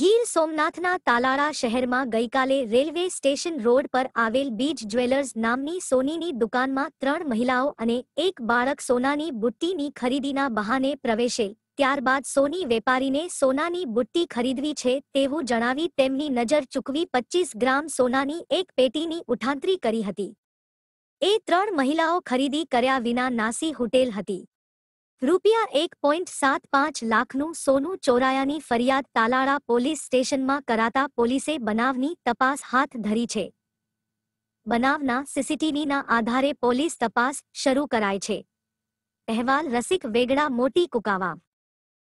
ગીર સોમનાથના તાલાળા શહેરમાં ગઈકાલે railway station road પર આવેલ બીજ જ્વેલર્સ નામની સોનીની દુકાનમાં ત્રણ મહિલાઓ અને એક બાળક સોનાની બુટ્ટીની ખરીદીના બહાને પ્રવેશે ત્યારબાદ સોની વેપારીને સોનાની બુટ્ટી ખરીદવી છે તેવું જણાવી તેમની નજર ચૂકવી પચીસ ગ્રામ સોનાની એક પેટીની ઉઠાંતરી કરી હતી એ ત્રણ મહિલાઓ ખરીદી કર્યા વિના નાસી હોટેલ હતી રૂપિયા એક પોઈન્ટ સાત પાંચ લાખનું સોનું ચોરાયાની ફરિયાદ તાલાળા પોલીસ સ્ટેશનમાં કરાતા પોલીસે બનાવની તપાસ હાથ ધરી છે બનાવના સીસીટીવીના આધારે પોલીસ તપાસ શરૂ કરાઈ છે અહેવાલ રસિક વેગડા મોટી કુકાવા